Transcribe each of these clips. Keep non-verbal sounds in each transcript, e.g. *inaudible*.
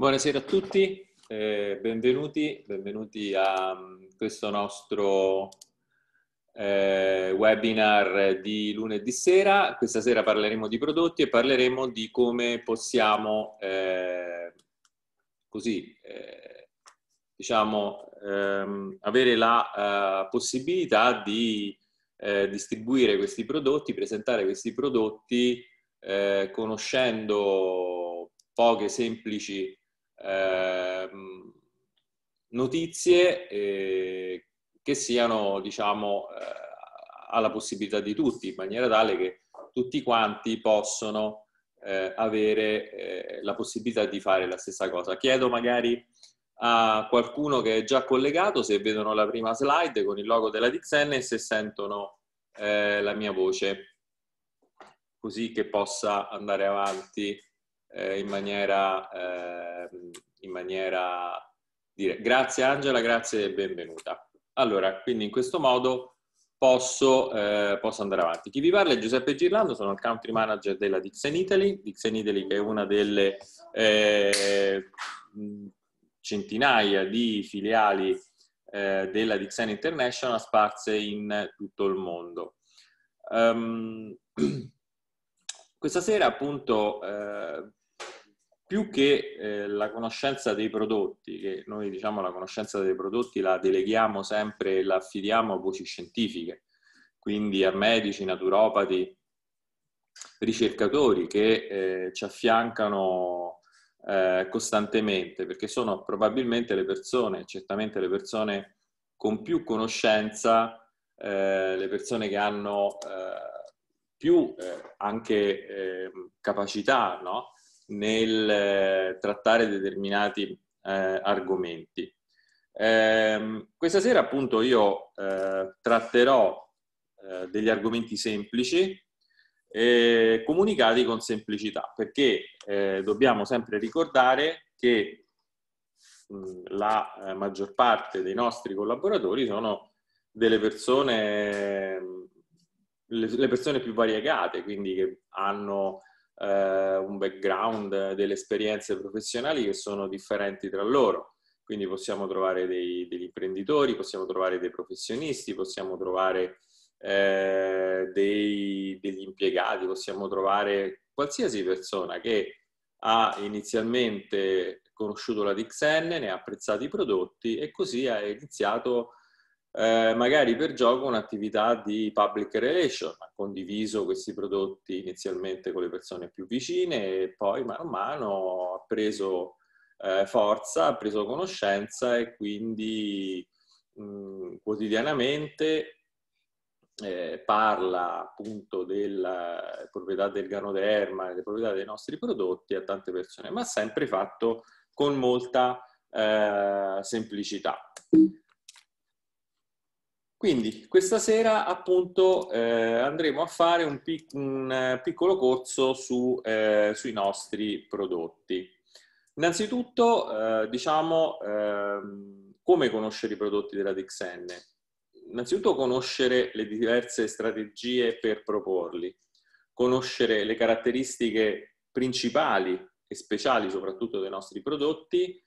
Buonasera a tutti, eh, benvenuti, benvenuti a mm, questo nostro eh, webinar di lunedì sera. Questa sera parleremo di prodotti e parleremo di come possiamo eh, così, eh, diciamo, ehm, avere la eh, possibilità di eh, distribuire questi prodotti, presentare questi prodotti conoscendo poche semplici eh, notizie eh, che siano, diciamo, eh, alla possibilità di tutti, in maniera tale che tutti quanti possono eh, avere eh, la possibilità di fare la stessa cosa. Chiedo magari a qualcuno che è già collegato se vedono la prima slide con il logo della Dixen e se sentono la mia voce, così che possa andare avanti eh, in maniera, ehm, in maniera dire grazie Angela, grazie e benvenuta. Allora, quindi in questo modo posso, eh, posso, andare avanti. Chi vi parla è Giuseppe Girlando, sono il country manager della Dixon Italy. Dixon Italy che è una delle eh, centinaia di filiali eh, della Dixon International sparse in tutto il mondo. Um, *clears throat* questa sera appunto eh, più che eh, la conoscenza dei prodotti, che noi diciamo la conoscenza dei prodotti la deleghiamo sempre e la affidiamo a voci scientifiche, quindi a medici, naturopati, ricercatori che eh, ci affiancano eh, costantemente, perché sono probabilmente le persone, certamente le persone con più conoscenza, eh, le persone che hanno eh, più eh, anche ehm, capacità, no? nel eh, trattare determinati eh, argomenti. Eh, questa sera appunto io eh, tratterò eh, degli argomenti semplici comunicati con semplicità perché eh, dobbiamo sempre ricordare che mh, la maggior parte dei nostri collaboratori sono delle persone, le, le persone più variegate, quindi che hanno eh, un background, eh, delle esperienze professionali che sono differenti tra loro. Quindi possiamo trovare dei, degli imprenditori, possiamo trovare dei professionisti, possiamo trovare eh, dei, degli impiegati, possiamo trovare qualsiasi persona che ha inizialmente conosciuto la DXN, ne ha apprezzati i prodotti e così ha iniziato a eh, magari per gioco un'attività di public relation, ha condiviso questi prodotti inizialmente con le persone più vicine e poi man mano ha preso eh, forza, ha preso conoscenza e quindi mh, mm, quotidianamente eh, parla appunto delle proprietà del ganoderma, delle proprietà dei nostri prodotti a tante persone, ma sempre fatto con molta eh, semplicità. Quindi questa sera appunto eh, andremo a fare un, pic un eh, piccolo corso su, eh, sui nostri prodotti. Innanzitutto eh, diciamo ehm, come conoscere i prodotti della DXN. Innanzitutto conoscere le diverse strategie per proporli, conoscere le caratteristiche principali e speciali soprattutto dei nostri prodotti,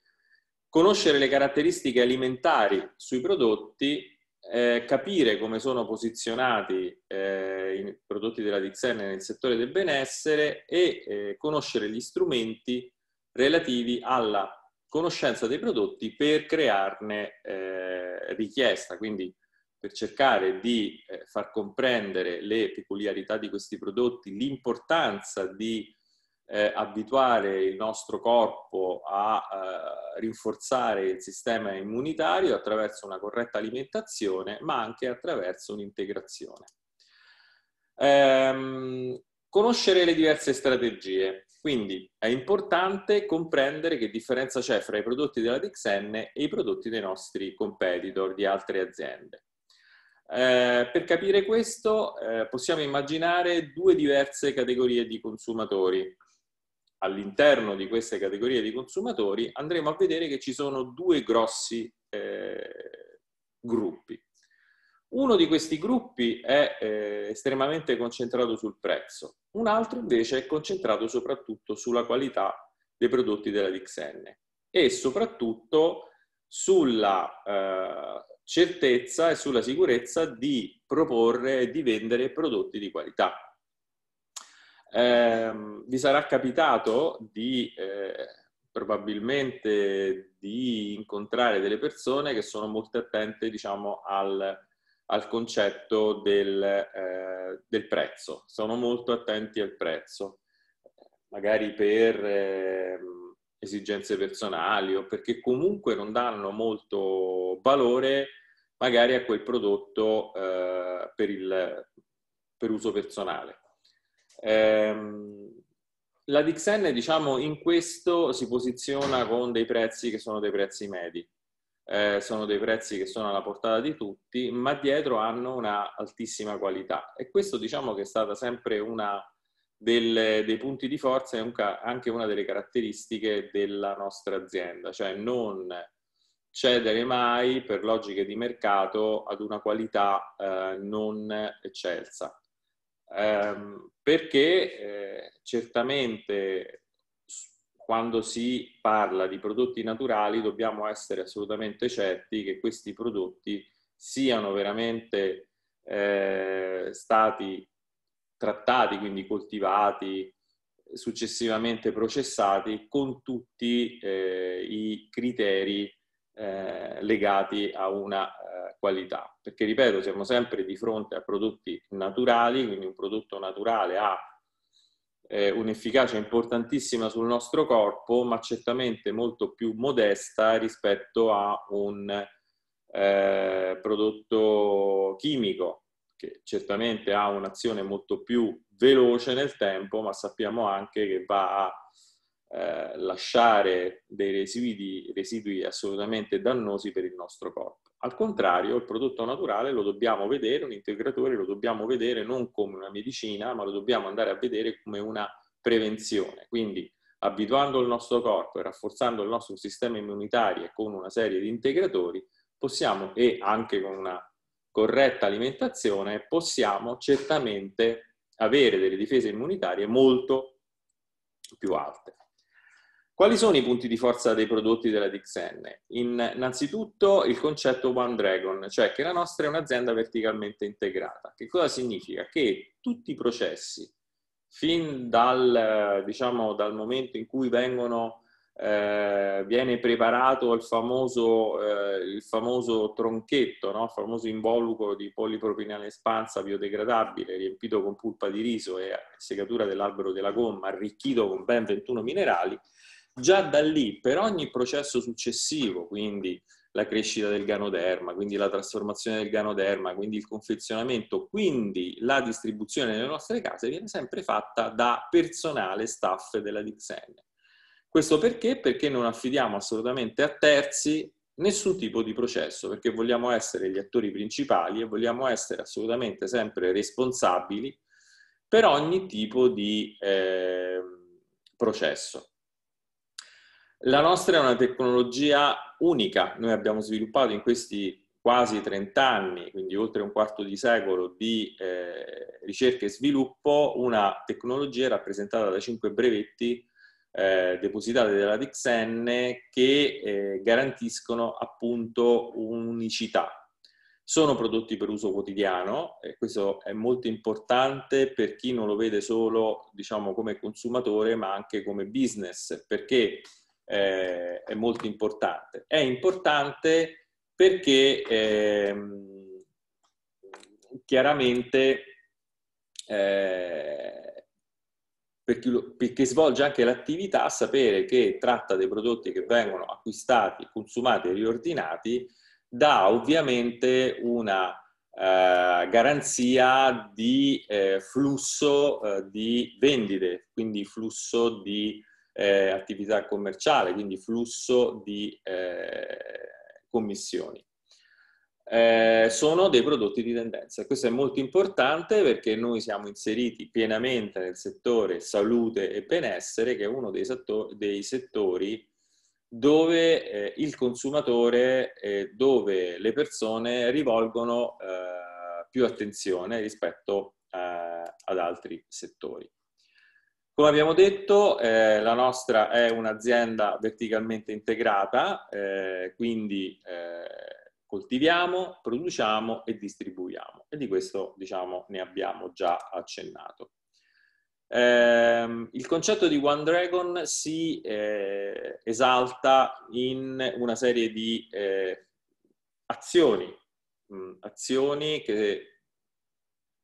conoscere le caratteristiche alimentari sui prodotti eh, capire come sono posizionati eh, i prodotti della Dixen nel settore del benessere e eh, conoscere gli strumenti relativi alla conoscenza dei prodotti per crearne eh, richiesta, quindi per cercare di eh, far comprendere le peculiarità di questi prodotti, l'importanza di eh, abituare il nostro corpo a eh, rinforzare il sistema immunitario attraverso una corretta alimentazione, ma anche attraverso un'integrazione. Ehm, conoscere le diverse strategie. Quindi è importante comprendere che differenza c'è fra i prodotti della Dixen e i prodotti dei nostri competitor di altre aziende. Eh, per capire questo eh, possiamo immaginare due diverse categorie di consumatori all'interno di queste categorie di consumatori andremo a vedere che ci sono due grossi eh, gruppi. Uno di questi gruppi è eh, estremamente concentrato sul prezzo, un altro invece è concentrato soprattutto sulla qualità dei prodotti della Dixenne e soprattutto sulla eh, certezza e sulla sicurezza di proporre e di vendere prodotti di qualità. Eh, vi sarà capitato di eh, probabilmente di incontrare delle persone che sono molto attente, diciamo, al, al concetto del, eh, del, prezzo, sono molto attenti al prezzo, magari per ehm, esigenze personali o perché comunque non danno molto valore magari a quel prodotto eh, per, il, per uso personale Ehm, la Dixen, diciamo, in questo si posiziona con dei prezzi che sono dei prezzi medi. Eh, sono dei prezzi che sono alla portata di tutti, ma dietro hanno una altissima qualità. E questo diciamo che è stata sempre una delle, dei punti di forza e anche una delle caratteristiche della nostra azienda, cioè non cedere mai per logiche di mercato ad una qualità eh, non eccelsa ehm, perché eh, certamente quando si parla di prodotti naturali dobbiamo essere assolutamente certi che questi prodotti siano veramente eh, stati trattati, quindi coltivati, successivamente processati con tutti eh, i criteri eh, legati a una qualità, perché ripeto, siamo sempre di fronte a prodotti naturali, quindi un prodotto naturale ha eh, un'efficacia importantissima sul nostro corpo, ma certamente molto più modesta rispetto a un eh, prodotto chimico, che certamente ha un'azione molto più veloce nel tempo, ma sappiamo anche che va a eh, lasciare dei residui, residui assolutamente dannosi per il nostro corpo. Al contrario, il prodotto naturale lo dobbiamo vedere, un integratore lo dobbiamo vedere non come una medicina, ma lo dobbiamo andare a vedere come una prevenzione. Quindi abituando il nostro corpo e rafforzando il nostro sistema immunitario con una serie di integratori, possiamo, e anche con una corretta alimentazione, possiamo certamente avere delle difese immunitarie molto più alte. Quali sono i punti di forza dei prodotti della Dixen? innanzitutto il concetto One Dragon, cioè che la nostra è un'azienda verticalmente integrata. Che cosa significa? Che tutti i processi, fin dal, diciamo, dal momento in cui vengono, eh, viene preparato il famoso, eh, il famoso tronchetto, no? il famoso involucro di polipropinale espansa biodegradabile riempito con pulpa di riso e segatura dell'albero della gomma, arricchito con ben 21 minerali, Già da lì, per ogni processo successivo, quindi la crescita del ganoderma, quindi la trasformazione del ganoderma, quindi il confezionamento, quindi la distribuzione nelle nostre case viene sempre fatta da personale staff della Dixen. Questo perché? Perché non affidiamo assolutamente a terzi nessun tipo di processo, perché vogliamo essere gli attori principali e vogliamo essere assolutamente sempre responsabili per ogni tipo di eh, processo. La nostra è una tecnologia unica, noi abbiamo sviluppato in questi quasi 30 anni, quindi oltre un quarto di secolo di eh, ricerca e sviluppo, una tecnologia rappresentata da cinque brevetti eh, depositati dalla DXN che eh, garantiscono appunto unicità. Sono prodotti per uso quotidiano e questo è molto importante per chi non lo vede solo diciamo, come consumatore ma anche come business perché eh, è molto importante. È importante perché eh, chiaramente eh, per, chi lo, per chi svolge anche l'attività sapere che tratta dei prodotti che vengono acquistati, consumati e riordinati dà ovviamente una eh, garanzia di eh, flusso eh, di vendite, quindi flusso di eh, attività commerciale, quindi flusso di eh, commissioni. Eh, sono dei prodotti di tendenza. Questo è molto importante perché noi siamo inseriti pienamente nel settore salute e benessere, che è uno dei, settori, dei settori dove eh, il consumatore, eh, dove le persone rivolgono eh, più attenzione rispetto eh, ad altri settori. Come abbiamo detto, eh, la nostra è un'azienda verticalmente integrata, eh, quindi eh, coltiviamo, produciamo e distribuiamo. E di questo, diciamo, ne abbiamo già accennato. Ehm, il concetto di One Dragon si eh, esalta in una serie di eh, azioni, mh, mm, azioni che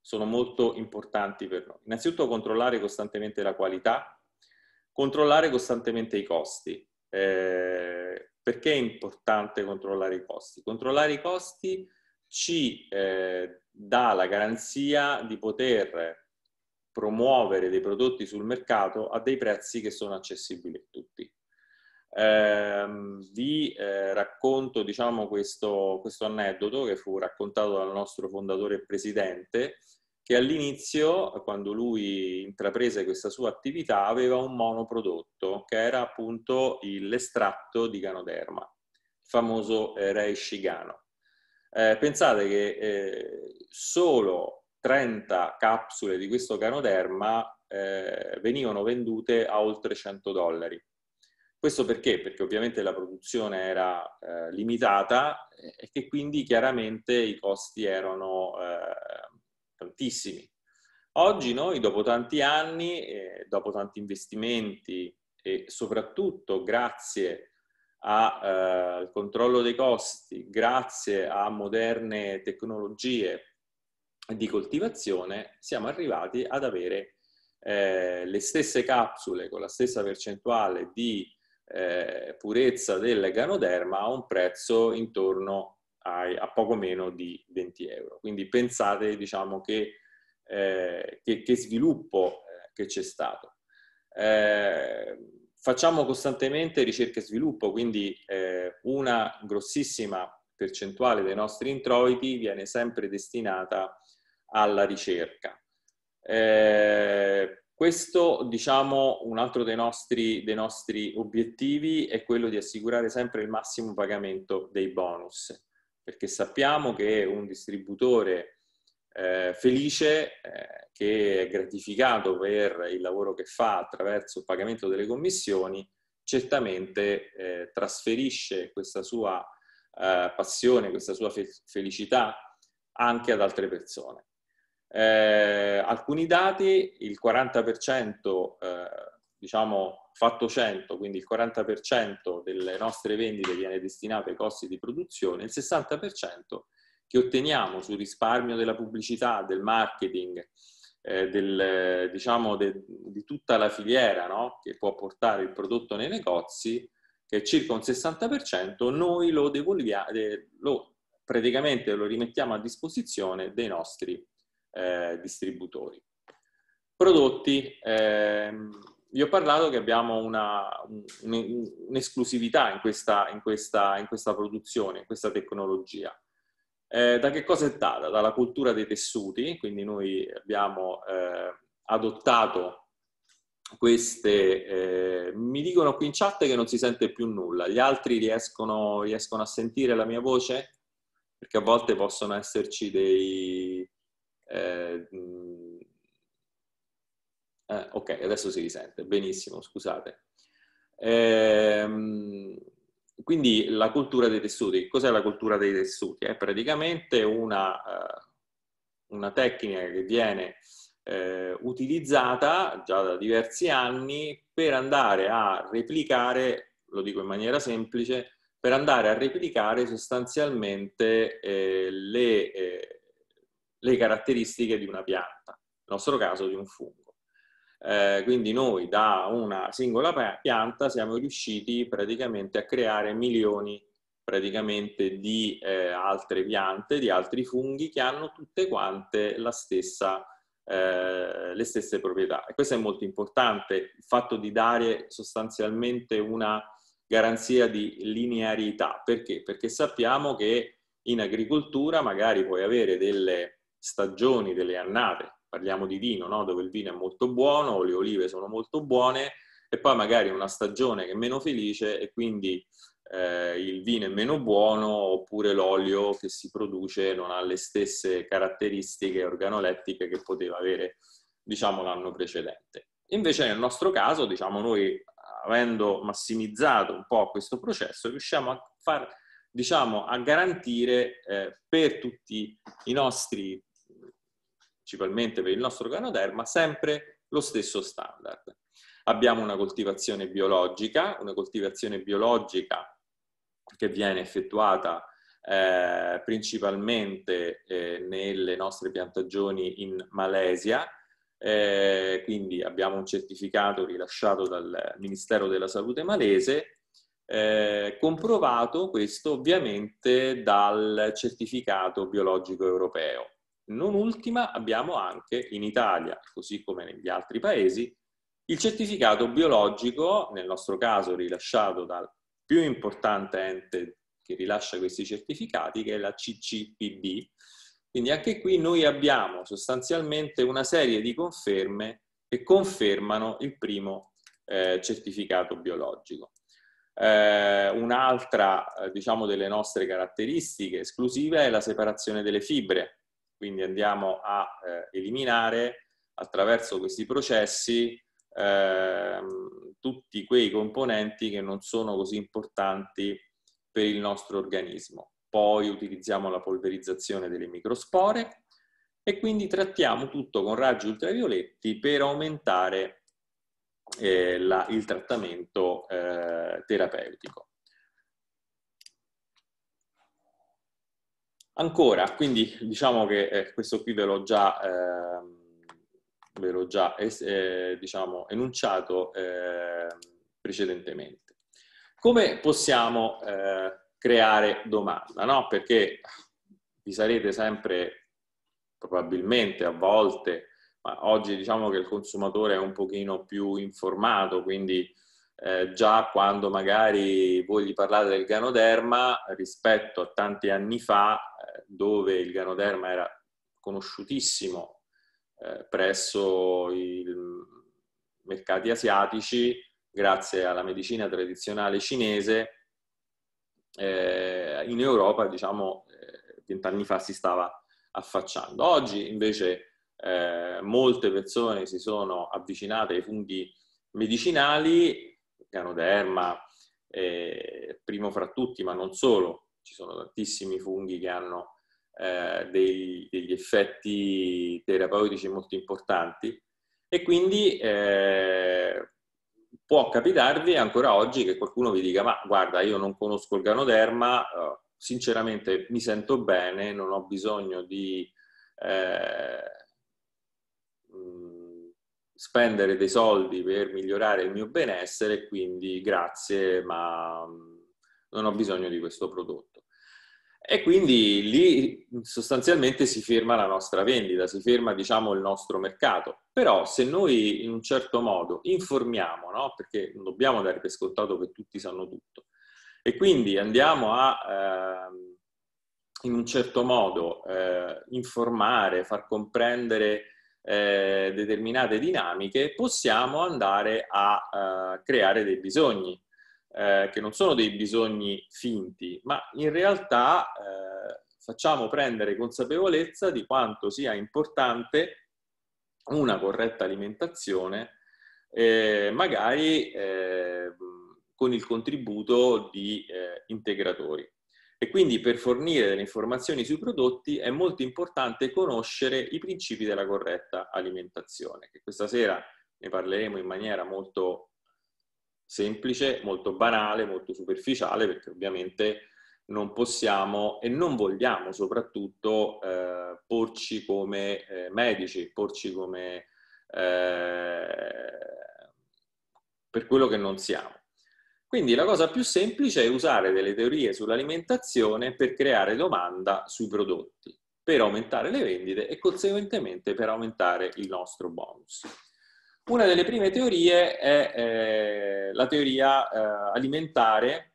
sono molto importanti per noi. Innanzitutto controllare costantemente la qualità, controllare costantemente i costi. Eh, perché è importante controllare i costi? Controllare i costi ci eh, dà la garanzia di poter promuovere dei prodotti sul mercato a dei prezzi che sono accessibili a tutti. Ehm, vi eh, racconto diciamo, questo, questo, aneddoto che fu raccontato dal nostro fondatore e presidente, che all'inizio, quando lui intraprese questa sua attività, aveva un monoprodotto, che era appunto l'estratto di canoderma, il famoso eh, reishigano. Eh, pensate che eh, solo 30 capsule di questo canoderma eh, venivano vendute a oltre 100 dollari questo perché? Perché ovviamente la produzione era eh, limitata e che quindi chiaramente i costi erano eh, tantissimi. Oggi noi, dopo tanti anni, eh, dopo tanti investimenti e soprattutto grazie eh, al controllo dei costi, grazie a moderne tecnologie di coltivazione, siamo arrivati ad avere eh, le stesse capsule con la stessa percentuale di eh, purezza del Ganoderma a un prezzo intorno ai, a poco meno di 20 euro. Quindi pensate diciamo, che, eh, che, che sviluppo eh, che c'è stato. Eh, facciamo costantemente ricerca e sviluppo, quindi eh, una grossissima percentuale dei nostri introiti viene sempre destinata alla ricerca. Eh, questo, diciamo, un altro dei nostri, dei nostri obiettivi è quello di assicurare sempre il massimo pagamento dei bonus, perché sappiamo che un distributore eh, felice, eh, che è gratificato per il lavoro che fa attraverso il pagamento delle commissioni, certamente eh, trasferisce questa sua eh, passione, questa sua fe felicità anche ad altre persone. Eh, alcuni dati, il 40%, eh, diciamo fatto 100, quindi il 40% delle nostre vendite viene destinato ai costi di produzione, il 60% che otteniamo sul risparmio della pubblicità, del marketing, eh, del, diciamo de, di tutta la filiera no? che può portare il prodotto nei negozi, che è circa un 60%, noi lo devolviamo, lo, praticamente lo rimettiamo a disposizione dei nostri eh, distributori. Prodotti, ehm, vi ho parlato che abbiamo un'esclusività un, un in, questa, in, questa, in questa produzione, in questa tecnologia. Eh, da che cosa è data? Dalla cultura dei tessuti, quindi noi abbiamo eh, adottato queste... Eh, mi dicono qui in chat che non si sente più nulla, gli altri riescono, riescono a sentire la mia voce? Perché a volte possono esserci dei, eh, mm, eh, ok, adesso si risente, benissimo, scusate. Eh, quindi la cultura dei tessuti, cos'è la cultura dei tessuti? È praticamente una, eh, una tecnica che viene eh, utilizzata già da diversi anni per andare a replicare, lo dico in maniera semplice, per andare a replicare sostanzialmente eh, le eh, le caratteristiche di una pianta, nel nostro caso di un fungo. Eh, quindi noi da una singola pianta siamo riusciti praticamente a creare milioni praticamente di eh, altre piante, di altri funghi che hanno tutte quante la stessa, eh, le stesse proprietà. E questo è molto importante, il fatto di dare sostanzialmente una garanzia di linearità. Perché? Perché sappiamo che in agricoltura magari puoi avere delle stagioni, delle annate, parliamo di vino, no? dove il vino è molto buono, le olive sono molto buone, e poi magari una stagione che è meno felice e quindi eh, il vino è meno buono oppure l'olio che si produce non ha le stesse caratteristiche organolettiche che poteva avere diciamo, l'anno precedente. Invece nel nostro caso, diciamo, noi avendo massimizzato un po' questo processo, riusciamo a, far, diciamo, a garantire eh, per tutti i nostri principalmente per il nostro Ganoderma, sempre lo stesso standard. Abbiamo una coltivazione biologica, una coltivazione biologica che viene effettuata eh, principalmente eh, nelle nostre piantagioni in Malesia, eh, quindi abbiamo un certificato rilasciato dal Ministero della Salute malese, eh, comprovato questo ovviamente dal certificato biologico europeo non ultima abbiamo anche in Italia, così come negli altri paesi, il certificato biologico, nel nostro caso rilasciato dal più importante ente che rilascia questi certificati, che è la CCPB. Quindi anche qui noi abbiamo sostanzialmente una serie di conferme che confermano il primo eh, certificato biologico. Eh, un'altra, eh, diciamo, delle nostre caratteristiche esclusive è la separazione delle fibre, quindi andiamo a eh, eliminare attraverso questi processi eh, tutti quei componenti che non sono così importanti per il nostro organismo. Poi utilizziamo la polverizzazione delle microspore e quindi trattiamo tutto con raggi ultravioletti per aumentare eh, la, il trattamento eh, terapeutico. Ancora, quindi diciamo che eh, questo qui ve l'ho già, eh, ve l'ho già eh, diciamo, enunciato ehm, precedentemente. Come possiamo eh, creare domanda? No? Perché vi sarete sempre, probabilmente a volte, ma oggi diciamo che il consumatore è un pochino più informato, quindi eh, già quando magari voi gli parlate del ganoderma rispetto a tanti anni fa eh, dove il ganoderma era conosciutissimo eh, presso i mercati asiatici grazie alla medicina tradizionale cinese eh, in Europa diciamo vent'anni fa si stava affacciando oggi invece molte persone si sono avvicinate ai funghi medicinali Ganoderma, eh, primo fra tutti, ma non solo. Ci sono tantissimi funghi che hanno eh, dei, degli effetti terapeutici molto importanti e quindi eh, può capitarvi ancora oggi che qualcuno vi dica ma guarda io non conosco il ganoderma, eh, sinceramente mi sento bene, non ho bisogno di... Eh, spendere dei soldi per migliorare il mio benessere, quindi grazie, ma mm, non ho bisogno di questo prodotto. E quindi lì mm, sostanzialmente si ferma la nostra vendita, si ferma diciamo il nostro mercato. Però se noi in un certo modo informiamo, no? perché non dobbiamo dare per scontato che tutti sanno tutto, e quindi andiamo a eh, in un certo modo eh, informare, far comprendere eh, determinate dinamiche, possiamo andare a eh, creare dei bisogni, eh, che non sono dei bisogni finti, ma in realtà facciamo prendere consapevolezza di quanto sia importante una corretta alimentazione, magari con il contributo di integratori. E quindi per fornire delle informazioni sui prodotti è molto importante conoscere i principi della corretta alimentazione, che questa sera ne parleremo in maniera molto semplice, molto banale, molto superficiale, perché ovviamente non possiamo e non vogliamo soprattutto eh, porci come eh, medici, porci come eh, per quello che non siamo. Quindi la cosa più semplice è usare delle teorie sull'alimentazione per creare domanda sui prodotti, per aumentare le vendite e conseguentemente per aumentare il nostro bonus. Una delle prime teorie è eh, la teoria eh, alimentare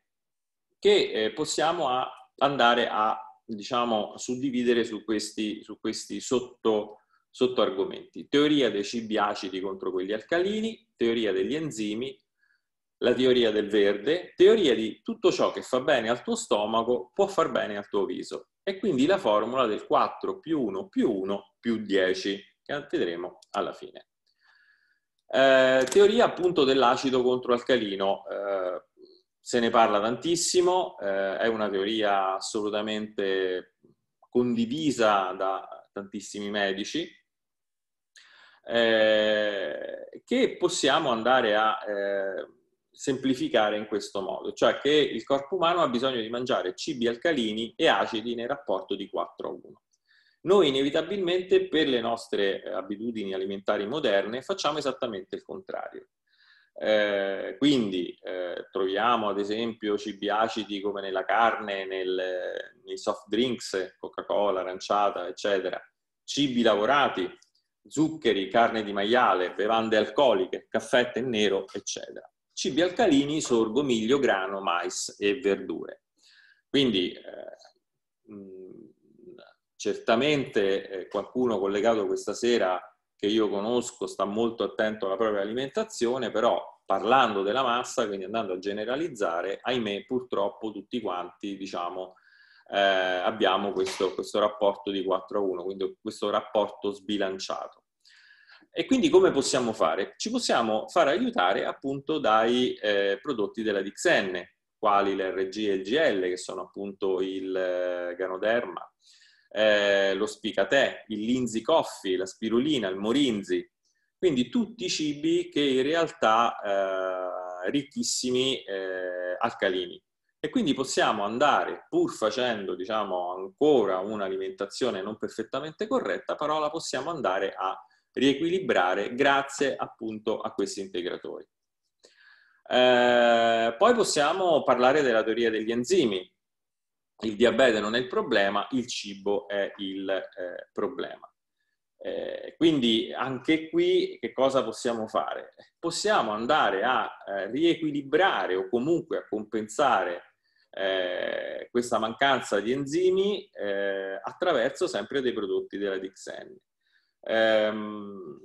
che eh, possiamo a, andare a diciamo, suddividere su questi, su questi sotto, sotto argomenti. Teoria dei cibi acidi contro quelli alcalini, teoria degli enzimi, la teoria del verde, teoria di tutto ciò che fa bene al tuo stomaco può far bene al tuo viso. E quindi la formula del 4 più 1 più 1 più 10, che vedremo alla fine. Eh, teoria appunto dell'acido controalcalino, eh, se ne parla tantissimo, eh, è una teoria assolutamente condivisa da tantissimi medici, eh, che possiamo andare a eh, semplificare in questo modo, cioè che il corpo umano ha bisogno di mangiare cibi alcalini e acidi nel rapporto di 4 a 1. Noi inevitabilmente per le nostre eh, abitudini alimentari moderne facciamo esattamente il contrario. Eh, quindi eh, troviamo ad esempio cibi acidi come nella carne, nel, nei soft drinks, Coca-Cola, aranciata, eccetera, cibi lavorati, zuccheri, carne di maiale, bevande alcoliche, caffè nero, eccetera cibi alcalini, sorgo, miglio, grano, mais e verdure. Quindi eh, mh, certamente eh, qualcuno collegato questa sera che io conosco sta molto attento alla propria alimentazione, però parlando della massa, quindi andando a generalizzare, ahimè purtroppo tutti quanti diciamo, eh, abbiamo questo, questo rapporto di 4 a 1, quindi questo rapporto sbilanciato. E quindi come possiamo fare? Ci possiamo far aiutare appunto dai eh, prodotti della Dixen, quali l'RG e il GL, che sono appunto il eh, Ganoderma, eh, lo Spicatè, il Linzi Coffee, la Spirulina, il Morinzi. Quindi tutti i cibi che in realtà eh, ricchissimi eh, alcalini. E quindi possiamo andare, pur facendo diciamo, ancora un'alimentazione non perfettamente corretta, però la possiamo andare a riequilibrare grazie appunto a questi integratori. Eh, poi possiamo parlare della teoria degli enzimi. Il diabete non è il problema, il cibo è il eh, problema. Eh, quindi anche qui che cosa possiamo fare? Possiamo andare a eh, riequilibrare o comunque a compensare eh, questa mancanza di enzimi eh, attraverso sempre dei prodotti della Dixen. Ehm,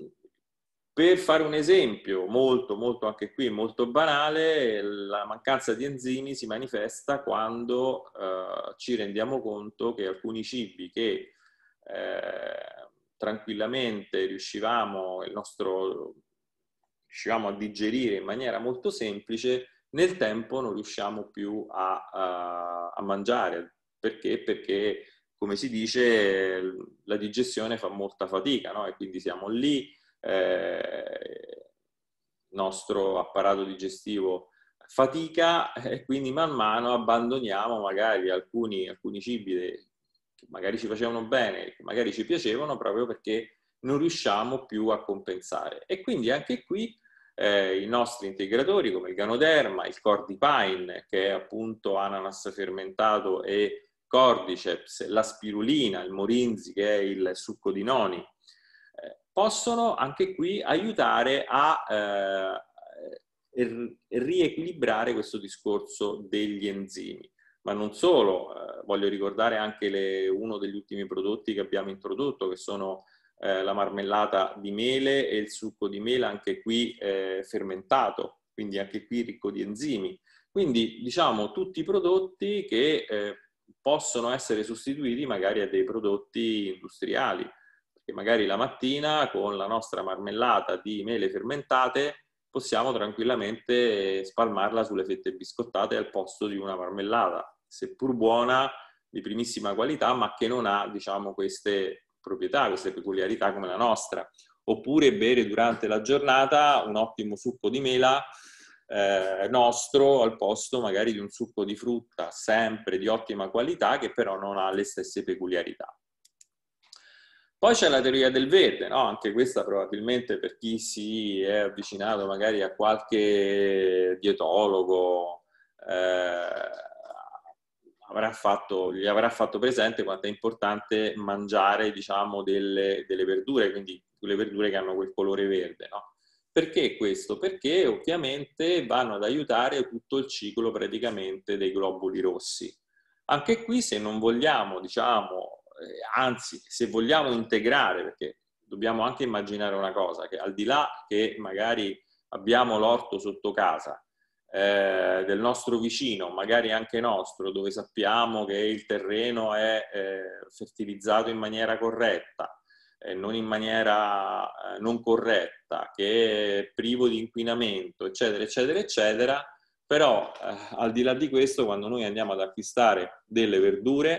per fare un esempio molto, molto anche qui, molto banale, la mancanza di enzimi si manifesta quando eh, ci rendiamo conto che alcuni cibi che eh, tranquillamente riuscivamo, nostro, riuscivamo, a digerire in maniera molto semplice, nel tempo non riusciamo più a, a, a mangiare. Perché? Perché come si dice, la digestione fa molta fatica, no? E quindi siamo lì, eh, il nostro apparato digestivo fatica e quindi man mano abbandoniamo magari alcuni, alcuni cibi che magari ci facevano bene, che magari ci piacevano proprio perché non riusciamo più a compensare. E quindi anche qui eh, i nostri integratori come il Ganoderma, il Cordipine, che è appunto ananas fermentato e cordyceps, la spirulina, il morinzi che è il succo di noni, eh, possono anche qui aiutare a eh, riequilibrare questo discorso degli enzimi. Ma non solo, eh, voglio ricordare anche le, uno degli ultimi prodotti che abbiamo introdotto, che sono eh, la marmellata di mele e il succo di mela, anche qui eh, fermentato, quindi anche qui ricco di enzimi. Quindi diciamo tutti i prodotti che eh, possono essere sostituiti magari a dei prodotti industriali, perché magari la mattina con la nostra marmellata di mele fermentate possiamo tranquillamente spalmarla sulle fette biscottate al posto di una marmellata, seppur buona, di primissima qualità, ma che non ha, diciamo, queste proprietà, queste peculiarità come la nostra. Oppure bere durante la giornata un ottimo succo di mela eh, nostro al posto magari di un succo di frutta sempre di ottima qualità che però non ha le stesse peculiarità. Poi c'è la teoria del verde, no? anche questa probabilmente per chi si è avvicinato magari a qualche dietologo eh, avrà fatto, gli avrà fatto presente quanto è importante mangiare diciamo, delle, delle verdure, quindi quelle verdure che hanno quel colore verde. No? Perché questo? Perché ovviamente vanno ad aiutare tutto il ciclo praticamente dei globuli rossi. Anche qui se non vogliamo, diciamo, eh, anzi se vogliamo integrare, perché dobbiamo anche immaginare una cosa, che al di là che magari abbiamo l'orto sotto casa, eh, del nostro vicino, magari anche nostro, dove sappiamo che il terreno è eh, fertilizzato in maniera corretta, non in maniera eh, non corretta, che è privo di inquinamento, eccetera, eccetera, eccetera, però eh, al di là di questo, quando noi andiamo ad acquistare delle verdure,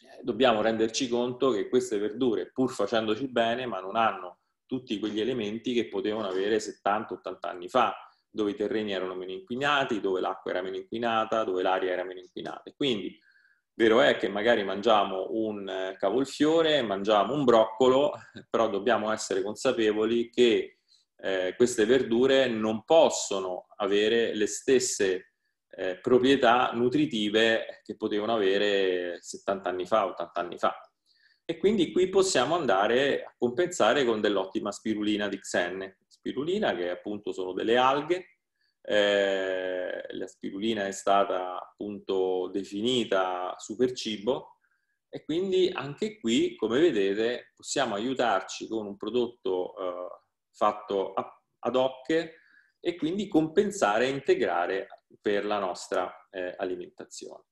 eh, dobbiamo renderci conto che queste verdure, pur facendoci bene, ma non hanno tutti quegli elementi che potevano avere 70-80 anni fa, dove i terreni erano meno inquinati, dove l'acqua era meno inquinata, dove l'aria era meno inquinata. Quindi Vero è che magari mangiamo un eh, cavolfiore, mangiamo un broccolo, *laughs* però dobbiamo essere consapevoli che eh, queste verdure non possono avere le stesse eh, proprietà nutritive che potevano avere 70 anni fa, 80 anni fa. E quindi qui possiamo andare a compensare con dell'ottima spirulina di Xen. Spirulina che appunto sono delle alghe eh, la spirulina è stata appunto definita super cibo e quindi anche qui, come vedete, possiamo aiutarci con un prodotto eh, fatto ad hoc e quindi compensare e integrare per la nostra eh, alimentazione.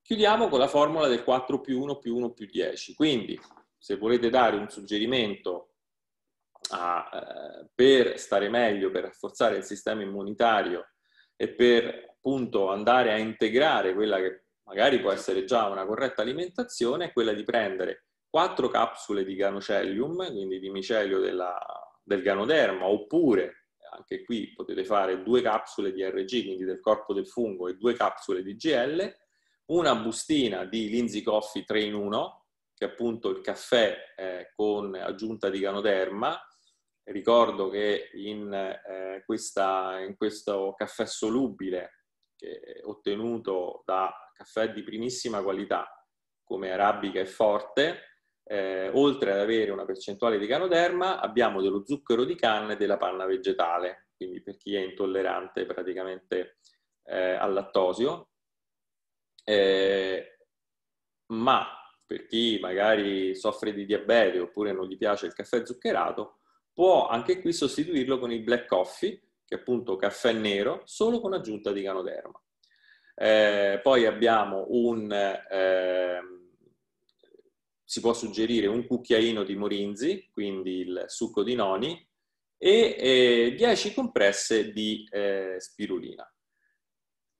Chiudiamo con la formula del 4 più 1 più 1 più 10. Quindi, se volete dare un suggerimento a, eh, per stare meglio, per rafforzare il sistema immunitario e per appunto andare a integrare quella che magari può essere già una corretta alimentazione, è quella di prendere quattro capsule di ganocellium, quindi di micelio della, del ganoderma, oppure anche qui potete fare due capsule di RG, quindi del corpo del fungo, e due capsule di GL, una bustina di Lindsay Coffee 3 in 1, che è appunto il caffè eh, con aggiunta di ganoderma, ricordo che in, eh, questa, in questo caffè solubile ottenuto da caffè di primissima qualità come arabica e forte, eh, oltre ad avere una percentuale di canoderma, abbiamo dello zucchero di canna e della panna vegetale, quindi per chi è intollerante praticamente eh, al lattosio. Eh, ma per chi magari soffre di diabete oppure non gli piace il caffè zuccherato, può anche qui sostituirlo con il black coffee, che è appunto caffè nero, solo con aggiunta di canoderma. Eh, poi abbiamo un, eh, si può suggerire un cucchiaino di morinzi, quindi il succo di noni, e eh, 10 compresse di eh, spirulina.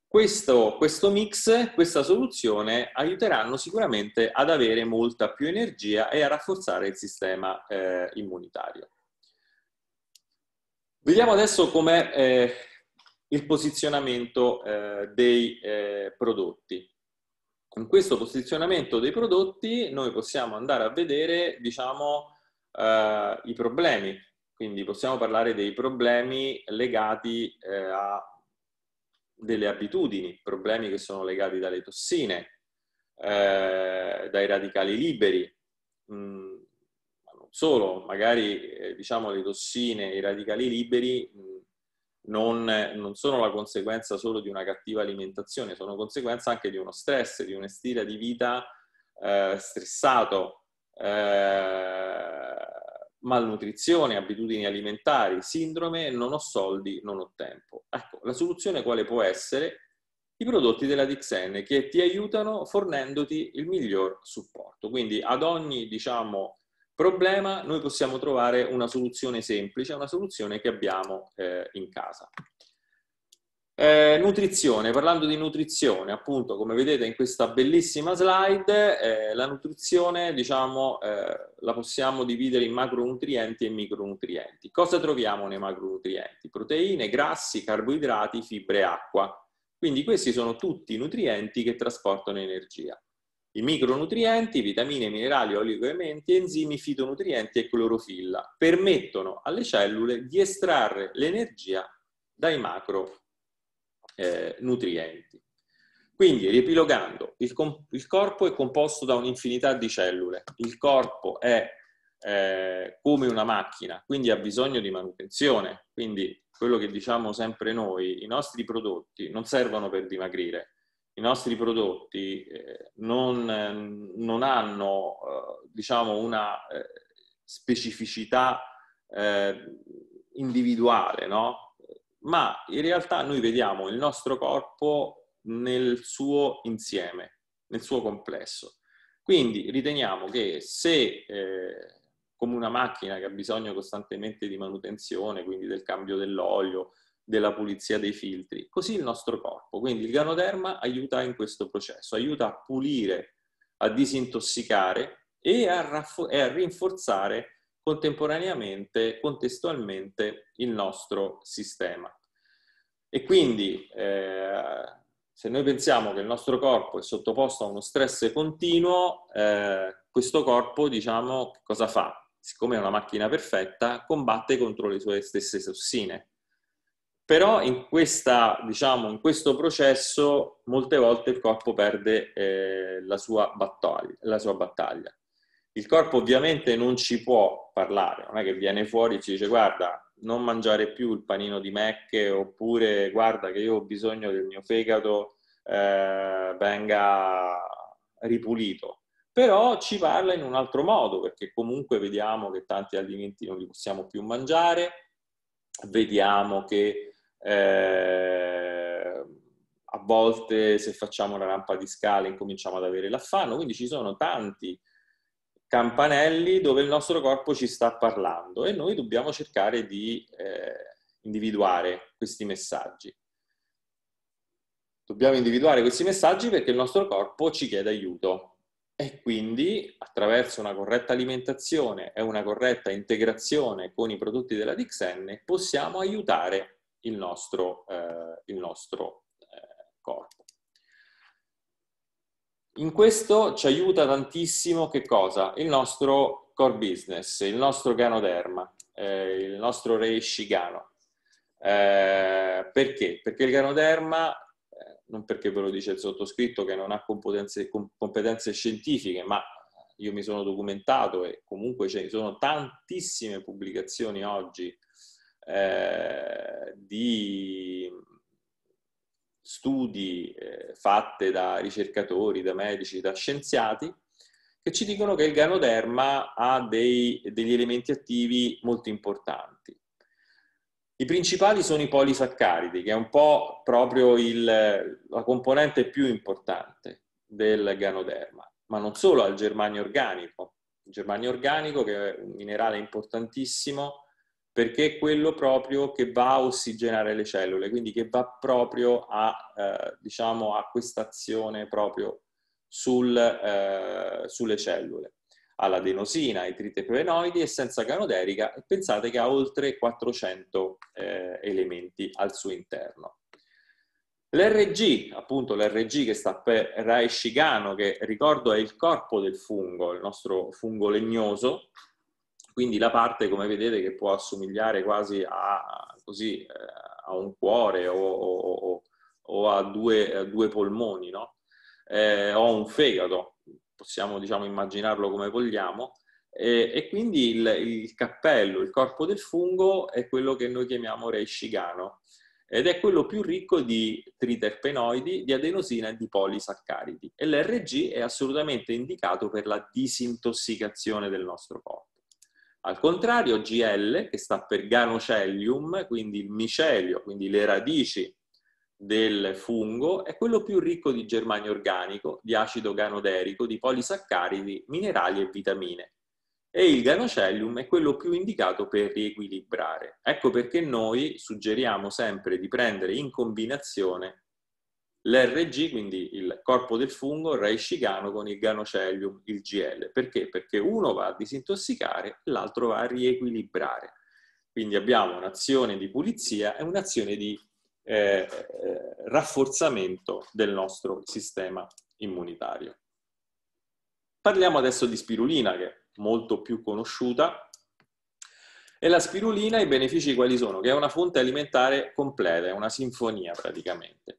Questo, questo, mix, questa soluzione aiuteranno sicuramente ad avere molta più energia e a rafforzare il sistema eh, immunitario. Vediamo adesso com'è eh, il posizionamento eh, dei eh, prodotti. In questo posizionamento dei prodotti noi possiamo andare a vedere, diciamo, eh, i problemi. Quindi possiamo parlare dei problemi legati eh, a delle abitudini, problemi che sono legati dalle tossine, eh, dai radicali liberi, mh, mm, solo magari eh, diciamo, le tossine i radicali liberi non, non, sono la conseguenza solo di una cattiva alimentazione, sono conseguenza anche di uno stress, di uno stile di vita eh, stressato, eh, malnutrizione, abitudini alimentari, sindrome, non ho soldi, non ho tempo. Ecco, la soluzione quale può essere? I prodotti della Dixen che ti aiutano fornendoti il miglior supporto. Quindi ad ogni, diciamo, Problema, noi possiamo trovare una soluzione semplice, una soluzione che abbiamo eh, in casa. Eh, nutrizione, parlando di nutrizione, appunto come vedete in questa bellissima slide, eh, la nutrizione diciamo, eh, la possiamo dividere in macronutrienti e micronutrienti. Cosa troviamo nei macronutrienti? Proteine, grassi, carboidrati, fibre e acqua. Quindi questi sono tutti nutrienti che trasportano energia i micronutrienti, vitamine, minerali, oligoelementi, enzimi, fitonutrienti e clorofilla. Permettono alle cellule di estrarre l'energia dai macronutrienti. Eh, quindi, riepilogando, il, il, corpo è composto da un'infinità di cellule. Il corpo è eh, come una macchina, quindi ha bisogno di manutenzione. Quindi, quello che diciamo sempre noi, i nostri prodotti non servono per dimagrire, i nostri prodotti eh, non, eh, non, hanno eh, diciamo una eh, specificità eh, individuale, no? ma in realtà noi vediamo il nostro corpo nel suo insieme, nel suo complesso. Quindi riteniamo che se come una macchina che ha bisogno costantemente di manutenzione, quindi del cambio dell'olio, della pulizia dei filtri, così il nostro corpo. Quindi il ganoderma aiuta in questo processo, aiuta a pulire, a disintossicare e a, raffo- e a rinforzare contemporaneamente, contestualmente il nostro sistema. E quindi eh, se noi pensiamo che il nostro corpo è sottoposto a uno stress continuo, eh, questo corpo, diciamo, cosa fa? Siccome è una macchina perfetta, combatte contro le sue stesse tossine però in, questa, diciamo, in questo processo molte volte il corpo perde eh, la, sua battaglia, la sua battaglia. Il corpo ovviamente non ci può parlare, non è che viene fuori e ci dice guarda non mangiare più il panino di mecche oppure guarda che io ho bisogno del mio fegato eh, venga ripulito. Però ci parla in un altro modo, perché comunque vediamo che tanti alimenti non li possiamo più mangiare, vediamo che eh, a volte se facciamo una rampa di scale incominciamo ad avere l'affanno, quindi ci sono tanti campanelli dove il nostro corpo ci sta parlando e noi dobbiamo cercare di eh, individuare questi messaggi. Dobbiamo individuare questi messaggi perché il nostro corpo ci chiede aiuto e quindi attraverso una corretta alimentazione e una corretta integrazione con i prodotti della Dixenne possiamo aiutare il nostro, eh, il nostro eh, corpo. In questo ci aiuta tantissimo che cosa? Il nostro core business, il nostro ganoderma, eh, il nostro re shigano. Eh, perché? Perché il ganoderma eh, non perché ve lo dice il sottoscritto che non ha competenze, competenze, scientifiche, ma io mi sono documentato e comunque ci sono tantissime pubblicazioni oggi eh, di studi eh, fatti da ricercatori, da medici, da scienziati, che ci dicono che il ganoderma ha dei, degli elementi attivi molto importanti. I principali sono i polisaccaridi, che è un po' proprio il, la componente più importante del ganoderma, ma non solo, al germanio organico. Il germanio organico, che è un minerale importantissimo, perché è quello proprio che va a ossigenare le cellule, quindi che va proprio a, eh, diciamo, a quest'azione proprio sul, eh, sulle cellule. Ha l'adenosina, ai triteperonoidi, senza canoderica e pensate che ha oltre 400 eh, elementi al suo interno. L'RG, appunto l'RG che sta per raescigano, che ricordo è il corpo del fungo, il nostro fungo legnoso, quindi la parte, come vedete, che può assomigliare quasi a, così, eh, a un cuore o, o, o a, due, a due, polmoni, no? eh, o un fegato, possiamo diciamo, immaginarlo come vogliamo, e, e quindi il, il, cappello, il corpo del fungo, è quello che noi chiamiamo reishigano ed è quello più ricco di triterpenoidi, di adenosina e di polisaccaridi. E l'RG è assolutamente indicato per la disintossicazione del nostro corpo. Al contrario, GL, che sta per ganocellium, quindi il micelio, quindi le radici del fungo, è quello più ricco di germanio organico, di acido ganoderico, di polisaccaridi, minerali e vitamine. E il ganocellium è quello più indicato per riequilibrare. Ecco perché noi suggeriamo sempre di prendere in combinazione l'RG, quindi il corpo del fungo, il raiscigano con il ganocellium, il GL. Perché? Perché uno va a disintossicare, l'altro va a riequilibrare. Quindi abbiamo un'azione di pulizia e un'azione di eh, rafforzamento del nostro sistema immunitario. Parliamo adesso di spirulina, che è molto più conosciuta. E la spirulina, i benefici quali sono? Che è una fonte alimentare completa, è una sinfonia praticamente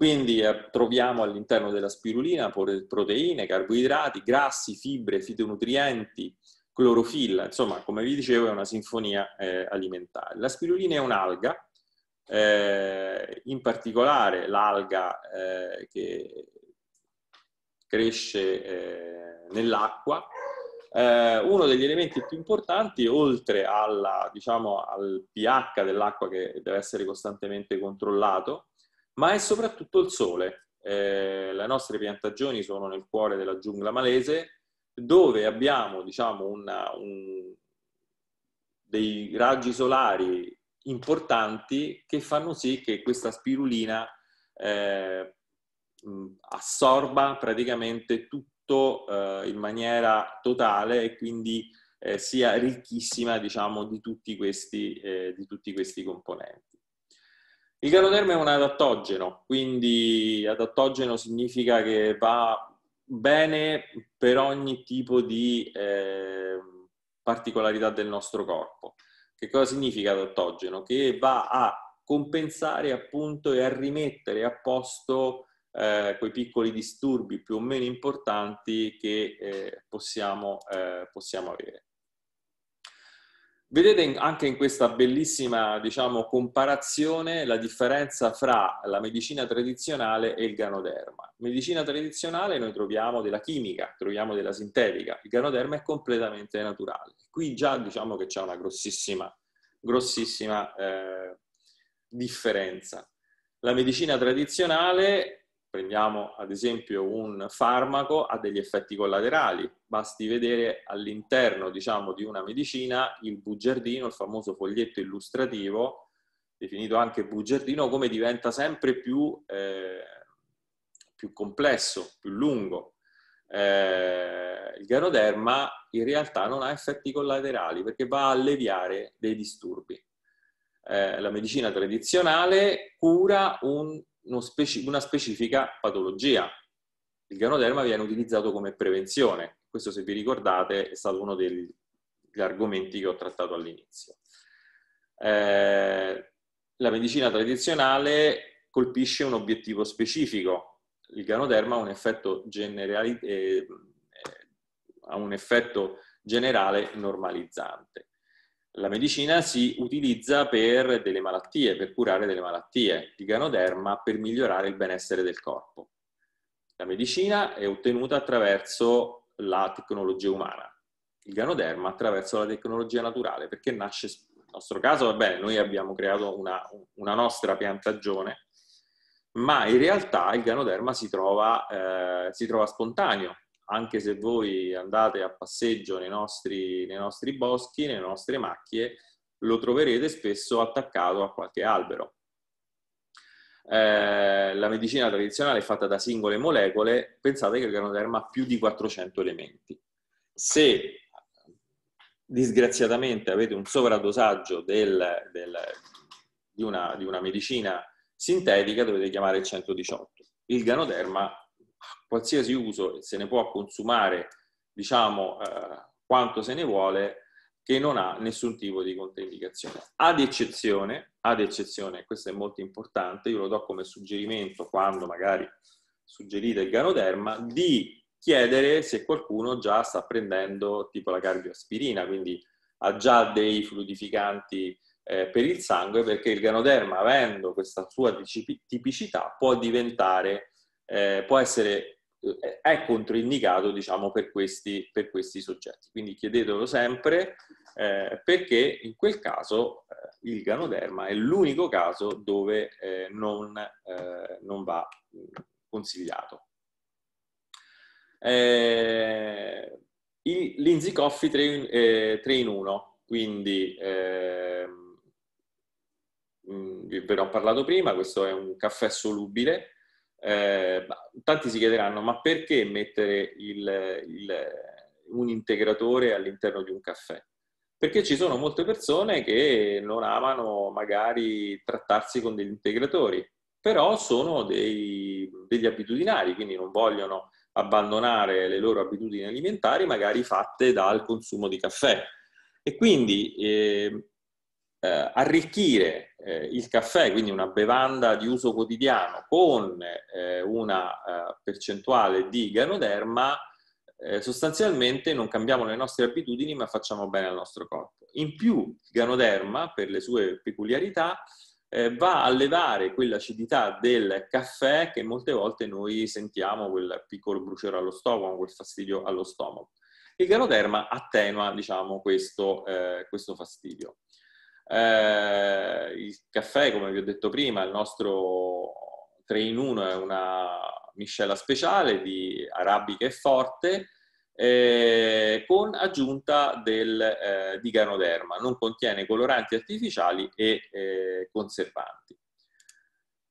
quindi eh, troviamo all'interno della spirulina proteine, carboidrati, grassi, fibre, fitonutrienti, clorofilla, insomma, come vi dicevo, è una sinfonia eh, alimentare. La spirulina è un'alga, eh, in particolare l'alga eh, che cresce eh, nell'acqua. uno degli elementi più importanti, oltre alla, diciamo, al pH dell'acqua che deve essere costantemente controllato, ma è soprattutto il sole. Eh, le nostre piantagioni sono nel cuore della giungla malese, dove abbiamo diciamo, una, un, dei raggi solari importanti che fanno sì che questa spirulina eh, assorba praticamente tutto eh, in maniera totale e quindi eh, sia ricchissima diciamo, di, tutti questi, eh, di tutti questi componenti. Il galoderma è un adattogeno, quindi adattogeno significa che va bene per ogni tipo di eh, particolarità del nostro corpo. Che cosa significa adattogeno? Che va a compensare appunto e a rimettere a posto eh, quei piccoli disturbi più o meno importanti che eh, possiamo, eh, possiamo avere. Vedete anche in questa bellissima diciamo, comparazione la differenza fra la medicina tradizionale e il ganoderma. Medicina tradizionale noi troviamo della chimica, troviamo della sintetica, il ganoderma è completamente naturale. Qui già diciamo che c'è una grossissima, grossissima eh, differenza. La medicina tradizionale prendiamo ad esempio un farmaco, ha degli effetti collaterali. Basti vedere all'interno, diciamo, di una medicina il bugiardino, il famoso foglietto illustrativo, definito anche bugiardino, come diventa sempre più, eh, più complesso, più lungo. Eh, il ganoderma in realtà non ha effetti collaterali perché va a alleviare dei disturbi. Eh, la medicina tradizionale cura un speci- una specifica patologia. Il ganoderma viene utilizzato come prevenzione. Questo, se vi ricordate, è stato uno degli argomenti che ho trattato all'inizio. Eh, la medicina tradizionale colpisce un obiettivo specifico. Il ganoderma ha un effetto, generali- eh, ha un effetto generale normalizzante la medicina si utilizza per delle malattie, per curare delle malattie, il ganoderma per migliorare il benessere del corpo. La medicina è ottenuta attraverso la tecnologia umana, il ganoderma attraverso la tecnologia naturale, perché nasce, nel nostro caso, va bene, noi abbiamo creato una, una, nostra piantagione, ma in realtà il ganoderma si trova, eh, si trova spontaneo, anche se voi andate a passeggio nei nostri, nei nostri boschi, nelle nostre macchie, lo troverete spesso attaccato a qualche albero. Eh, la medicina tradizionale è fatta da singole molecole, pensate che il granoderma ha più di 400 elementi. Se disgraziatamente avete un sovradosaggio del, del, di, una, di una medicina sintetica, dovete chiamare il 118. Il granoderma qualsiasi uso se ne può consumare, diciamo, eh, quanto se ne vuole, che non ha nessun tipo di controindicazione. Ad eccezione, ad eccezione, questo è molto importante, io lo do come suggerimento quando magari suggerite il ganoderma, di chiedere se qualcuno già sta prendendo tipo la cardioaspirina, quindi ha già dei fluidificanti eh, per il sangue, perché il ganoderma, avendo questa sua tipicità, può diventare, eh, può essere è controindicato diciamo, per, questi, per questi soggetti. Quindi chiedetelo sempre eh, perché in quel caso eh, il ganoderma è l'unico caso dove eh, non, eh, non, va consigliato. Eh, L'Inzicoffee 3, 3, in 1, eh, quindi ehm, mh, ve ne ho parlato prima, questo è un caffè solubile, eh, tanti si chiederanno, ma perché mettere il, il, un integratore all'interno di un caffè? Perché ci sono molte persone che non amano magari trattarsi con degli integratori, però sono dei, degli abitudinari, quindi non vogliono abbandonare le loro abitudini alimentari, magari fatte dal consumo di caffè. E quindi eh, eh, arricchire eh, il caffè, quindi una bevanda di uso quotidiano, con eh, una eh, percentuale di ganoderma, eh, sostanzialmente non cambiamo le nostre abitudini ma facciamo bene al nostro corpo. In più il ganoderma, per le sue peculiarità, eh, va a levare quell'acidità del caffè che molte volte noi sentiamo, quel piccolo bruciore allo stomaco, quel fastidio allo stomaco. Il ganoderma attenua, diciamo, questo, questo fastidio. Eh, il caffè, come vi ho detto prima, il nostro 3 in 1 è una miscela speciale di arabica e forte eh, con aggiunta del, eh, di ganoderma, non contiene coloranti artificiali e eh, conservanti.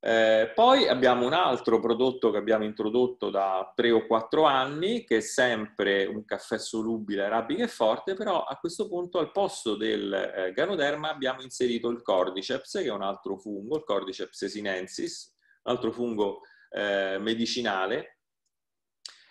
Eh, poi abbiamo un altro prodotto che abbiamo introdotto da 3 o 4 anni, che è sempre un caffè solubile, arabica e forte, però a questo punto al posto del eh, Ganoderma abbiamo inserito il Cordyceps, che è un altro fungo, il Cordyceps sinensis, un altro fungo eh, medicinale.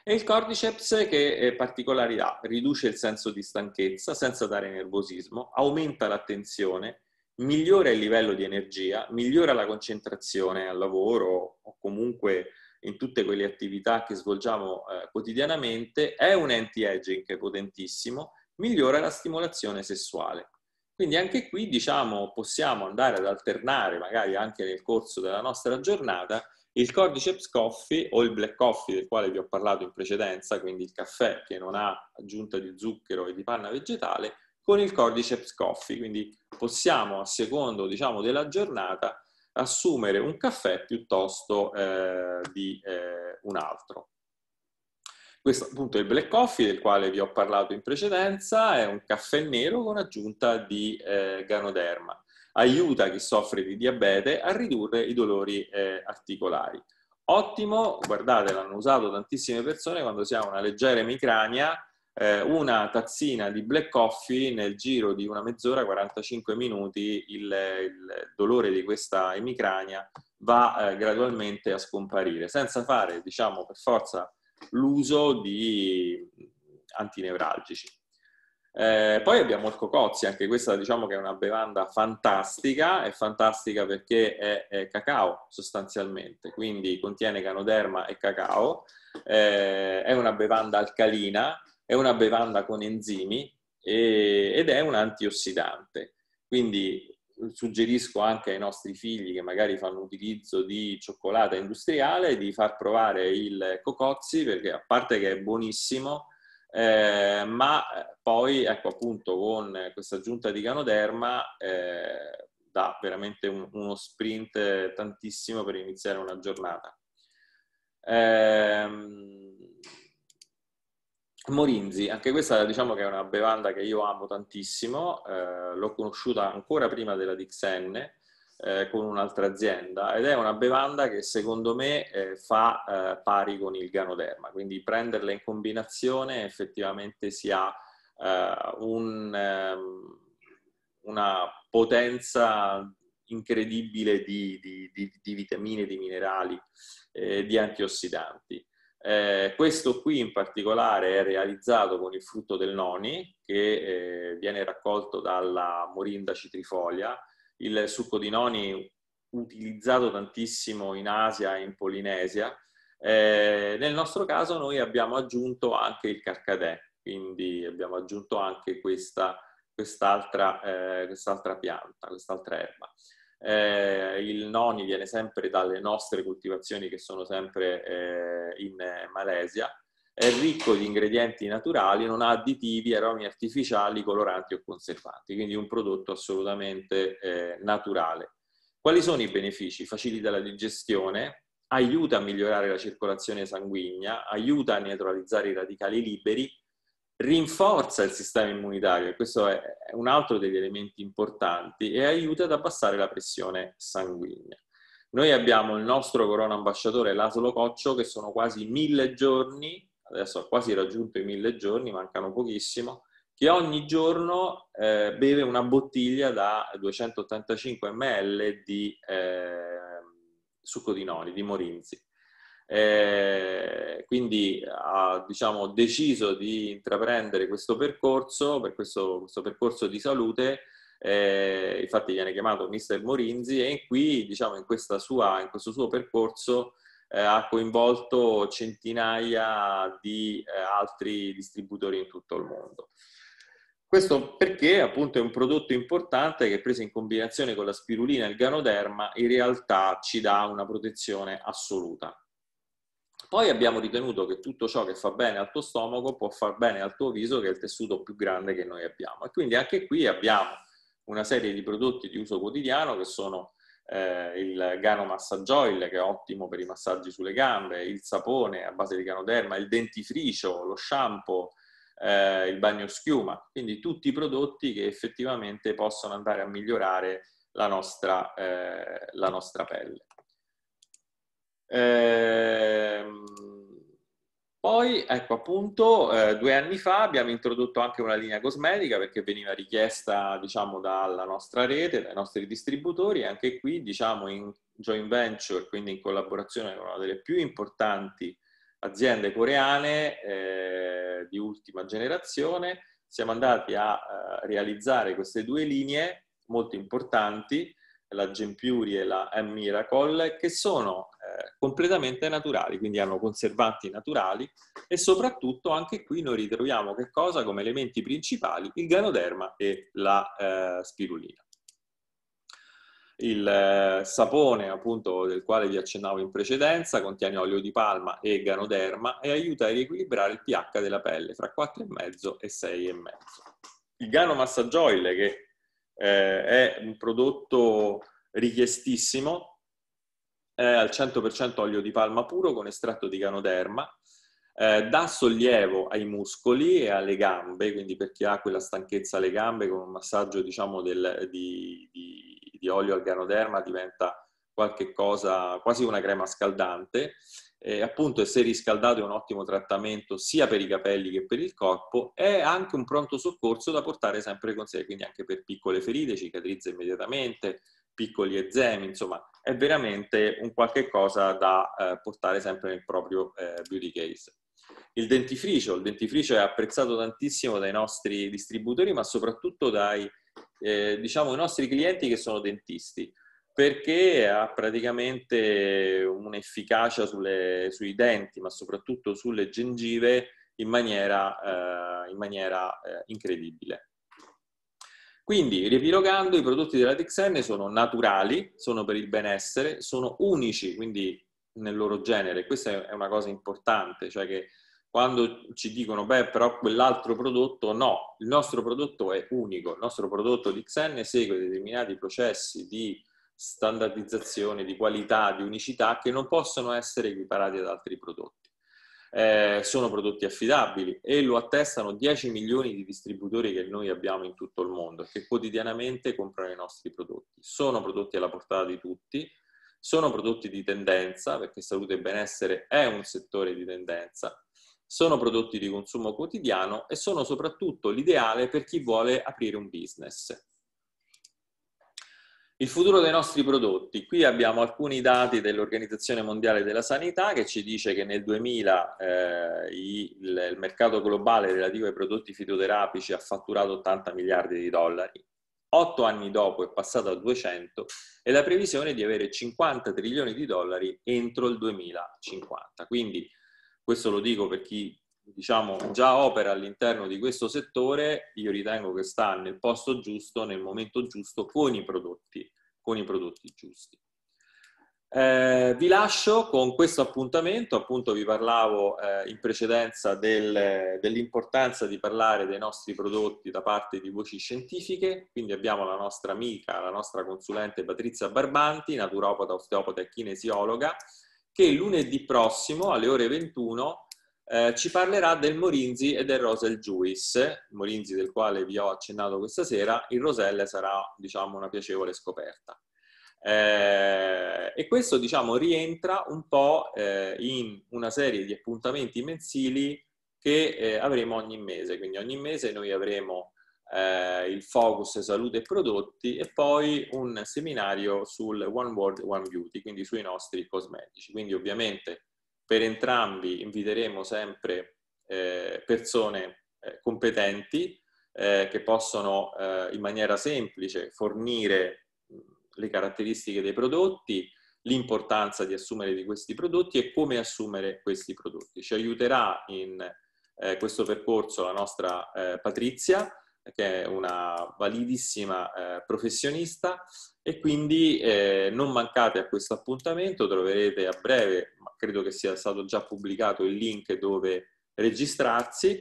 E il Cordyceps che particolarità, riduce il senso di stanchezza senza dare nervosismo, aumenta l'attenzione, migliora il livello di energia, migliora la concentrazione al lavoro o comunque in tutte quelle attività che svolgiamo eh, quotidianamente, è un anti-aging potentissimo, migliora la stimolazione sessuale. Quindi anche qui diciamo possiamo andare ad alternare magari anche nel corso della nostra giornata il cordyceps coffee o il black coffee del quale vi ho parlato in precedenza, quindi il caffè che non ha aggiunta di zucchero e di panna vegetale, con il Cordyceps Coffee, quindi possiamo a secondo diciamo, della giornata assumere un caffè piuttosto eh, di eh, un altro. Questo appunto è il black coffee del quale vi ho parlato in precedenza, è un caffè nero con aggiunta di eh, ganoderma. Aiuta chi soffre di diabete a ridurre i dolori eh, articolari. Ottimo, guardate, l'hanno usato tantissime persone quando si ha una leggera emicrania, eh, una tazzina di black coffee nel giro di una mezz'ora, 45 minuti, il, il dolore di questa emicrania va eh, gradualmente a scomparire, senza fare, diciamo, per forza l'uso di antinevralgici. Eh, poi abbiamo il cocozzi, anche questa diciamo che è una bevanda fantastica, è fantastica perché è, è cacao sostanzialmente, quindi contiene canoderma e cacao, eh, è una bevanda alcalina, è una bevanda con enzimi e, ed è un antiossidante. Quindi suggerisco anche ai nostri figli che magari fanno utilizzo di cioccolata industriale di far provare il cocozzi perché a parte che è buonissimo, eh, ma poi ecco appunto con questa giunta di canoderma eh, dà veramente un, uno sprint tantissimo per iniziare una giornata. Eh, Morinzi, anche questa diciamo che è una bevanda che io amo tantissimo, eh, l'ho conosciuta ancora prima della Dixenne eh, con un'altra azienda ed è una bevanda che secondo me eh, fa eh, pari con il ganoderma, quindi prenderla in combinazione effettivamente si ha eh, un, ehm, una potenza incredibile di, di, di, di vitamine, di minerali, eh, di antiossidanti. Eh, questo qui in particolare è realizzato con il frutto del noni che eh, viene raccolto dalla morinda citrifolia. Il succo di noni utilizzato tantissimo in Asia e in Polinesia. Eh, nel nostro caso noi abbiamo aggiunto anche il carcadè, quindi abbiamo aggiunto anche questa, quest'altra, eh, quest'altra pianta, quest'altra erba. Eh, il noni viene sempre dalle nostre coltivazioni che sono sempre eh, in Malesia. È ricco di ingredienti naturali, non ha additivi, aromi artificiali, coloranti o conservanti, quindi un prodotto assolutamente eh, naturale. Quali sono i benefici? Facilita la digestione, aiuta a migliorare la circolazione sanguigna, aiuta a neutralizzare i radicali liberi, rinforza il sistema immunitario, questo è un altro degli elementi importanti, e aiuta ad abbassare la pressione sanguigna. Noi abbiamo il nostro corona ambasciatore l'Asolo Coccio che sono quasi mille giorni, adesso ha quasi raggiunto i mille giorni, mancano pochissimo, che ogni giorno eh, beve una bottiglia da 285 ml di eh, succo di nori, di morinzi. Eh, quindi ha diciamo, deciso di intraprendere questo percorso, per questo, questo percorso di salute, eh, infatti viene chiamato Mr. Morinzi e qui, diciamo, in, sua, in, questo suo percorso eh, ha coinvolto centinaia di eh, altri distributori in tutto il mondo. Questo perché appunto è un prodotto importante che preso in combinazione con la spirulina e il ganoderma in realtà ci dà una protezione assoluta. Poi abbiamo ritenuto che tutto ciò che fa bene al tuo stomaco può far bene al tuo viso, che è il tessuto più grande che noi abbiamo. E quindi anche qui abbiamo una serie di prodotti di uso quotidiano che sono eh, il Gano Massage Oil, che è ottimo per i massaggi sulle gambe, il sapone a base di ganoderma, il dentifricio, lo shampoo, eh, il bagno schiuma. Quindi tutti i prodotti che effettivamente possono andare a migliorare la nostra, eh, la nostra pelle. Ehm, poi, ecco appunto, eh, due anni fa abbiamo introdotto anche una linea cosmetica perché veniva richiesta, diciamo, dalla nostra rete, dai nostri distributori e anche qui, diciamo, in joint venture, quindi in collaborazione con una delle più importanti aziende coreane eh, di ultima generazione, siamo andati a eh, realizzare queste due linee molto importanti, la Gempuri e la M-Miracle, che sono completamente naturali, quindi hanno conservanti naturali e soprattutto anche qui noi ritroviamo che cosa come elementi principali il ganoderma e la eh, spirulina. Il eh, sapone, appunto, del quale vi accennavo in precedenza, contiene olio di palma e ganoderma e aiuta a riequilibrare il pH della pelle fra 4,5 e 6,5. Il gano massaggioile, che eh, è un prodotto richiestissimo, è al 100% olio di palma puro con estratto di ganoderma, eh, dà sollievo ai muscoli e alle gambe, quindi per chi ha quella stanchezza alle gambe con un massaggio diciamo, del, di, di, di, olio al ganoderma diventa qualche cosa, quasi una crema scaldante. E appunto, se riscaldato è un ottimo trattamento sia per i capelli che per il corpo, è anche un pronto soccorso da portare sempre con sé, quindi anche per piccole ferite, cicatrizza immediatamente, piccoli eczemi, insomma, è veramente un qualche cosa da eh, portare sempre nel proprio eh, beauty case. Il dentifricio, il dentifricio è apprezzato tantissimo dai nostri distributori, ma soprattutto dai eh, diciamo, nostri clienti che sono dentisti, perché ha praticamente un'efficacia sulle, sui denti, ma soprattutto sulle gengive in maniera, eh, in maniera eh, incredibile. Quindi, riepilogando, i prodotti della Texenne sono naturali, sono per il benessere, sono unici, quindi nel loro genere. Questa è una cosa importante, cioè che quando ci dicono, beh, però quell'altro prodotto, no, il nostro prodotto è unico, il nostro prodotto di segue determinati processi di standardizzazione, di qualità, di unicità che non possono essere equiparati ad altri prodotti eh, sono prodotti affidabili e lo attestano 10 milioni di distributori che noi abbiamo in tutto il mondo che quotidianamente comprano i nostri prodotti. Sono prodotti alla portata di tutti, sono prodotti di tendenza perché salute e benessere è un settore di tendenza, sono prodotti di consumo quotidiano e sono soprattutto l'ideale per chi vuole aprire un business. Il futuro dei nostri prodotti. Qui abbiamo alcuni dati dell'Organizzazione Mondiale della Sanità che ci dice che nel 2000 eh, il, il, mercato globale relativo ai prodotti fitoterapici ha fatturato 80 miliardi di dollari. Otto anni dopo è passato a 200 e la previsione è di avere 50 trilioni di dollari entro il 2050. Quindi questo lo dico per chi diciamo, già opera all'interno di questo settore, io ritengo che sta nel posto giusto, nel momento giusto, con i prodotti, con i prodotti giusti. Eh, vi lascio con questo appuntamento, appunto vi parlavo eh, in precedenza del, dell'importanza di parlare dei nostri prodotti da parte di voci scientifiche, quindi abbiamo la nostra amica, la nostra consulente Patrizia Barbanti, naturopata, osteopata e kinesiologa, che lunedì prossimo alle ore 21 eh, ci parlerà del Morinzi e del Rosel Juice, il Morinzi del quale vi ho accennato questa sera, il Roselle sarà diciamo, una piacevole scoperta. Eh, e questo diciamo, rientra un po' eh, in una serie di appuntamenti mensili che eh, avremo ogni mese, quindi ogni mese noi avremo eh, il focus salute e prodotti e poi un seminario sul One World One Beauty, quindi sui nostri cosmetici. Quindi ovviamente per entrambi inviteremo sempre eh, persone eh, competenti eh, che possono eh, in maniera semplice fornire le caratteristiche dei prodotti, l'importanza di assumere di questi prodotti e come assumere questi prodotti. Ci aiuterà in eh, questo percorso la nostra Patrizia, che è una validissima eh, professionista e quindi eh, non mancate a questo appuntamento, troverete a breve, ma credo che sia stato già pubblicato il link dove registrarsi,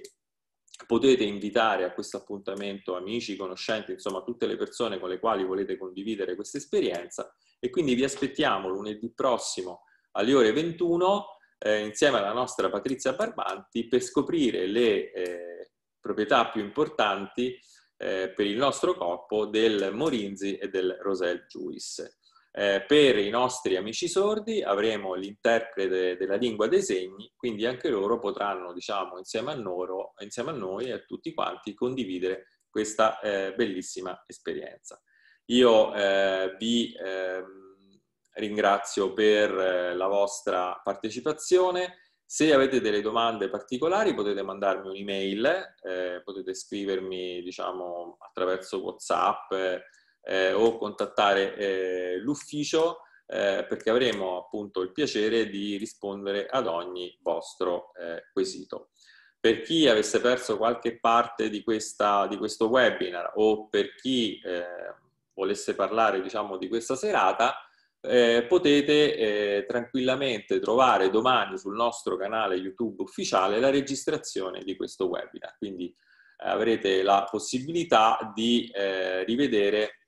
potete invitare a questo appuntamento amici, conoscenti, insomma tutte le persone con le quali volete condividere questa esperienza e quindi vi aspettiamo lunedì prossimo alle ore 21 eh, insieme alla nostra Patrizia Barbanti per scoprire le eh, proprietà più importanti eh, per il nostro corpo del Morinzi e del Rosel Juice. Eh, per i nostri amici sordi avremo l'interprete della lingua dei segni, quindi anche loro potranno, diciamo, insieme a, loro, insieme a noi e a tutti quanti, condividere questa eh, bellissima esperienza. Io eh, vi ehm, ringrazio per eh, la vostra partecipazione, se avete delle domande particolari potete mandarmi un'email, eh, potete scrivermi diciamo, attraverso Whatsapp eh, o contattare eh, l'ufficio eh, perché avremo appunto il piacere di rispondere ad ogni vostro eh, quesito. Per chi avesse perso qualche parte di, questa, di questo webinar o per chi eh, volesse parlare diciamo, di questa serata, eh, potete eh, tranquillamente trovare domani sul nostro canale YouTube ufficiale la registrazione di questo webinar. Quindi eh, avrete la possibilità di eh, rivedere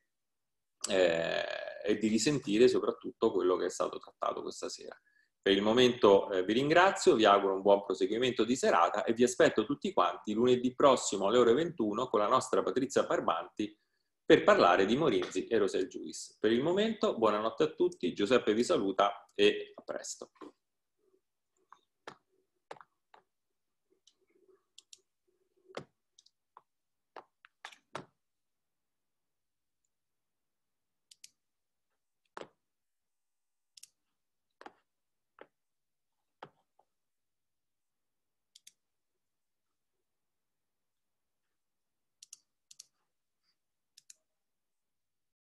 eh, e di risentire soprattutto quello che è stato trattato questa sera. Per il momento eh, vi ringrazio, vi auguro un buon proseguimento di serata e vi aspetto tutti quanti lunedì prossimo alle ore 21 con la nostra Patrizia Barbanti per parlare di Morinzi e Rosel Giulis. Per il momento, buonanotte a tutti, Giuseppe vi saluta e a presto.